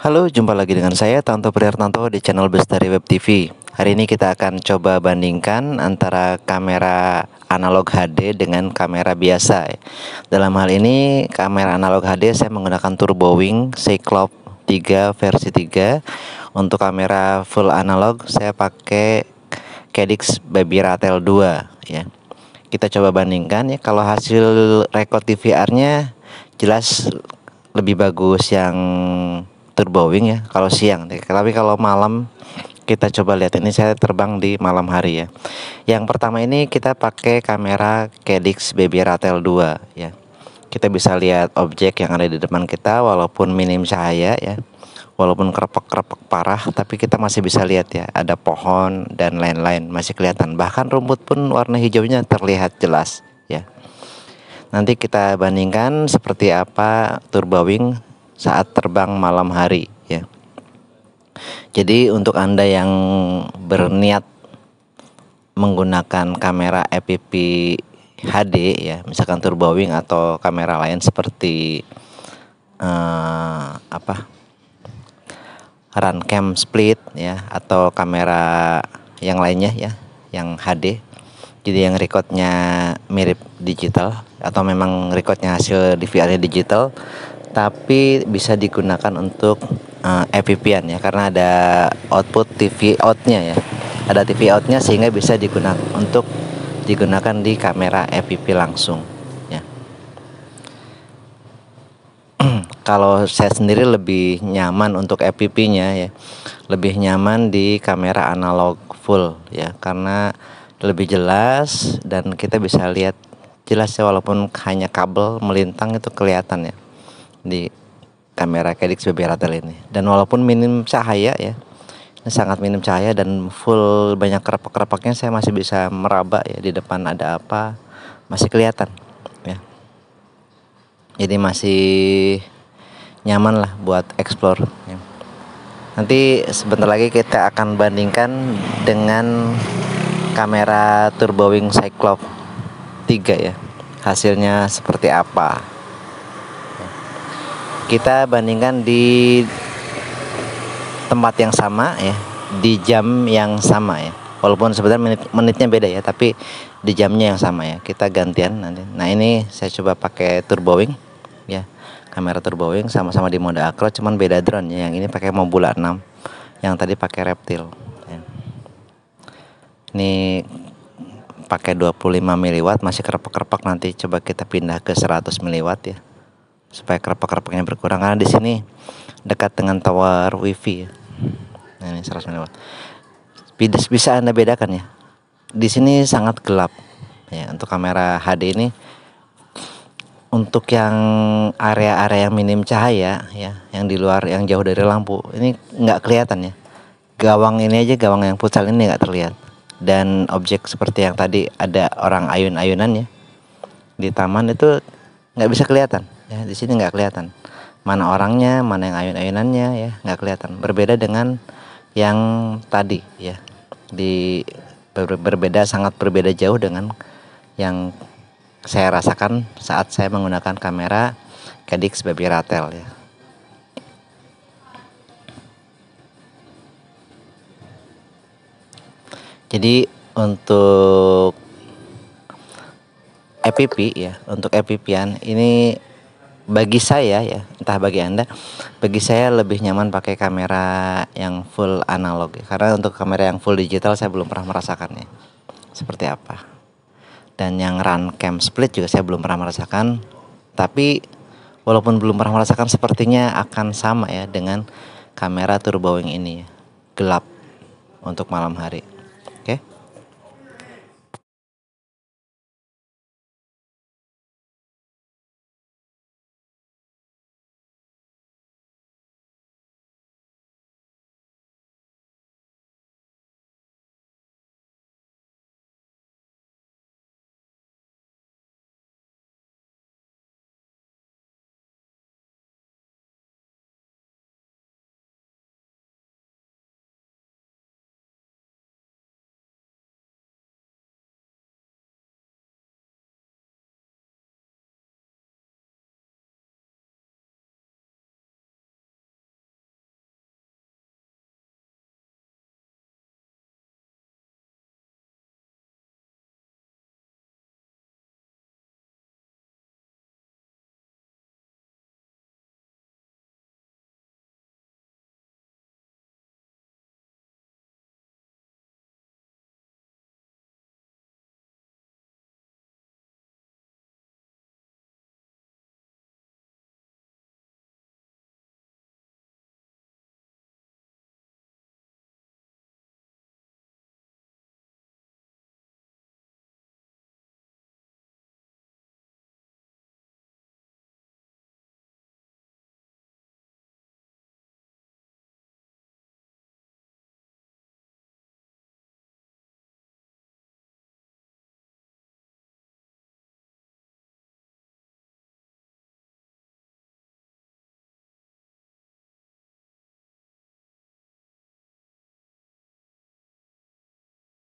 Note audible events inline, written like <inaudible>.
Halo, jumpa lagi dengan saya Tanto Priyartanto di channel Bestari Web TV. Hari ini kita akan coba bandingkan antara kamera analog HD dengan kamera biasa. Dalam hal ini kamera analog HD saya menggunakan Turbo Wing Cyclops 3 versi 3. Untuk kamera full analog saya pakai Kedix Baby Ratel 2 ya. Kita coba bandingkan ya kalau hasil record DVR-nya jelas lebih bagus yang Turbowing ya kalau siang tapi kalau malam kita coba lihat ini saya terbang di malam hari ya yang pertama ini kita pakai kamera Kedix Baby Ratel 2 ya kita bisa lihat objek yang ada di depan kita walaupun minim cahaya ya walaupun kerepek-kerepek parah tapi kita masih bisa lihat ya ada pohon dan lain-lain masih kelihatan bahkan rumput pun warna hijaunya terlihat jelas ya nanti kita bandingkan seperti apa wing saat terbang malam hari ya. Jadi untuk Anda yang berniat menggunakan kamera EPP HD ya, misalkan turbo wing atau kamera lain seperti uh, apa? Runcam split ya atau kamera yang lainnya ya, yang HD. Jadi yang recordnya mirip digital atau memang recordnya hasil DVR digital tapi bisa digunakan untuk uh, eh, FPV-an ya karena ada output TV out-nya ya. Ada TV out-nya sehingga bisa digunakan untuk digunakan di kamera FPV langsung ya. <clears throat> Kalau saya sendiri lebih nyaman untuk FPV-nya ya. Lebih nyaman di kamera analog full ya karena lebih jelas dan kita bisa lihat jelas ya walaupun hanya kabel melintang itu kelihatan ya di kamera Kedix BB Ratel ini. Dan walaupun minim cahaya ya, ini sangat minim cahaya dan full banyak kerepek-kerepeknya saya masih bisa meraba ya di depan ada apa masih kelihatan ya. Jadi masih nyaman lah buat explore. Ya. Nanti sebentar lagi kita akan bandingkan dengan kamera Turbo Wing Cyclops 3 ya. Hasilnya seperti apa? kita bandingkan di tempat yang sama ya di jam yang sama ya walaupun sebenarnya menit, menitnya beda ya tapi di jamnya yang sama ya kita gantian nanti nah ini saya coba pakai turbo wing ya kamera turbo wing sama-sama di mode acro cuman beda drone ya yang ini pakai mobula 6 yang tadi pakai reptil ya. ini pakai 25 miliwatt, masih kerepek-kerepek nanti coba kita pindah ke 100 miliwatt ya supaya kerepek-kerepeknya berkurang karena di sini dekat dengan tower wifi nah, ini 100 watt bisa anda bedakan ya di sini sangat gelap ya untuk kamera HD ini untuk yang area-area yang minim cahaya ya yang di luar yang jauh dari lampu ini nggak kelihatan ya gawang ini aja gawang yang futsal ini nggak terlihat dan objek seperti yang tadi ada orang ayun-ayunan ya di taman itu nggak bisa kelihatan ya di sini nggak kelihatan mana orangnya mana yang ayun-ayunannya ya nggak kelihatan berbeda dengan yang tadi ya di ber, berbeda sangat berbeda jauh dengan yang saya rasakan saat saya menggunakan kamera Kedix Baby Ratel ya jadi untuk EPP ya untuk EPP-an ini bagi saya ya entah bagi anda bagi saya lebih nyaman pakai kamera yang full analog ya. karena untuk kamera yang full digital saya belum pernah merasakannya seperti apa dan yang run cam split juga saya belum pernah merasakan tapi walaupun belum pernah merasakan sepertinya akan sama ya dengan kamera turbo wing ini gelap untuk malam hari